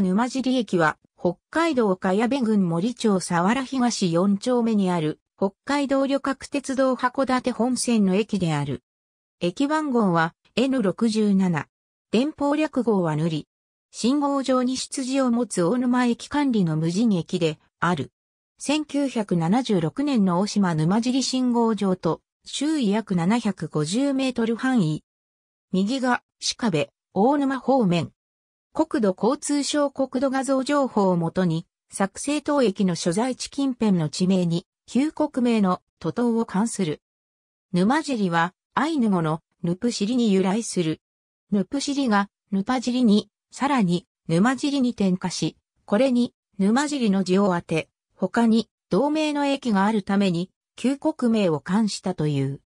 沼尻駅は、北海道茅部郡森町佐原東4丁目にある、北海道旅客鉄道函館本線の駅である。駅番号は N67。電報略号は塗り。信号上に出自を持つ大沼駅管理の無人駅である。1976年の大島沼尻信号場と周囲約750メートル範囲。右が鹿部、大沼方面。国土交通省国土画像情報をもとに、作成等駅の所在地近辺の地名に、旧国名の都島を関する。沼尻は、アイヌ語のヌプシリに由来する。ヌプシリが、ヌパ尻に、さらに、沼尻に転化し、これに、沼尻の字を当て、他に、同名の駅があるために、旧国名を冠したという。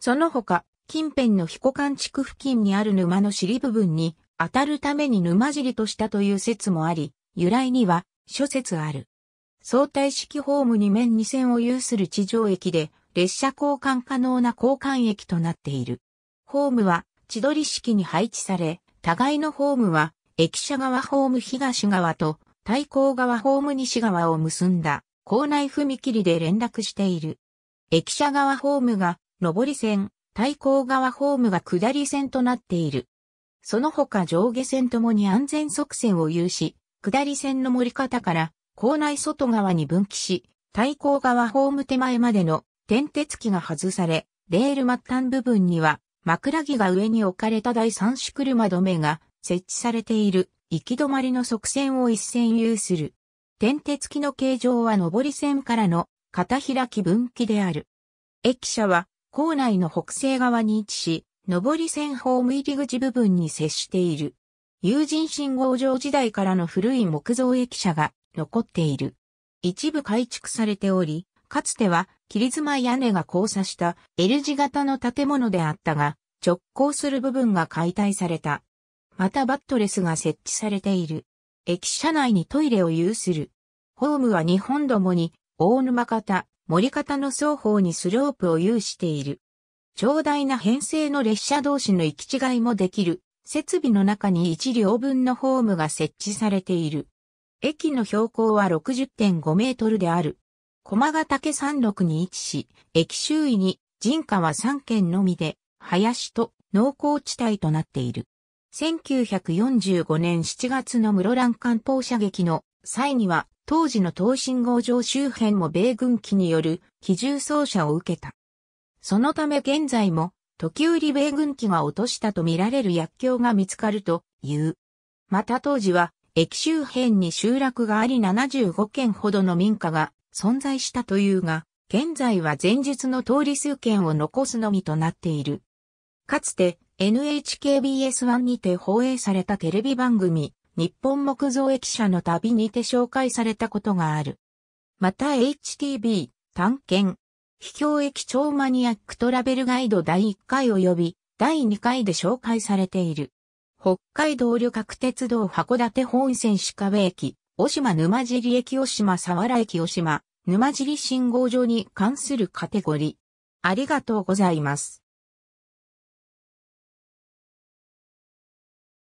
その他、近辺の彦湖間地区付近にある沼の尻部分に、当たるために沼尻としたという説もあり、由来には諸説ある。相対式ホームに面2線を有する地上駅で、列車交換可能な交換駅となっている。ホームは千鳥式に配置され、互いのホームは駅舎側ホーム東側と対向側ホーム西側を結んだ校内踏切で連絡している。駅舎側ホームが上り線、対向側ホームが下り線となっている。その他上下線ともに安全側線を有し、下り線の盛り方から構内外側に分岐し、対向側ホーム手前までの点鉄機が外され、レール末端部分には枕木が上に置かれた第三種車止めが設置されている行き止まりの側線を一線有する。点鉄機の形状は上り線からの片開き分岐である。駅舎は構内の北西側に位置し、上り線ホーム入り口部分に接している。有人信号場時代からの古い木造駅舎が残っている。一部改築されており、かつては切妻屋根が交差した L 字型の建物であったが、直行する部分が解体された。またバットレスが設置されている。駅舎内にトイレを有する。ホームは日本どもに大沼方、森方の双方にスロープを有している。長大な編成の列車同士の行き違いもできる、設備の中に1両分のホームが設置されている。駅の標高は60.5メートルである。駒ヶ岳山麓に位置し、駅周囲に人家は3軒のみで、林と農耕地帯となっている。1945年7月の室蘭艦砲射撃の際には、当時の東信号場周辺も米軍機による機銃装射を受けた。そのため現在も、時売米軍機が落としたとみられる薬莢が見つかるという。また当時は、駅周辺に集落があり75軒ほどの民家が存在したというが、現在は前述の通り数件を残すのみとなっている。かつて NHKBS1 にて放映されたテレビ番組、日本木造駅舎の旅にて紹介されたことがある。また HTB、探検、秘境駅超マニアックトラベルガイド第1回及び第2回で紹介されている。北海道旅客鉄道函館本線鹿部駅、小島沼尻駅小島佐原駅小島、沼尻信号場に関するカテゴリー。ありがとうございます。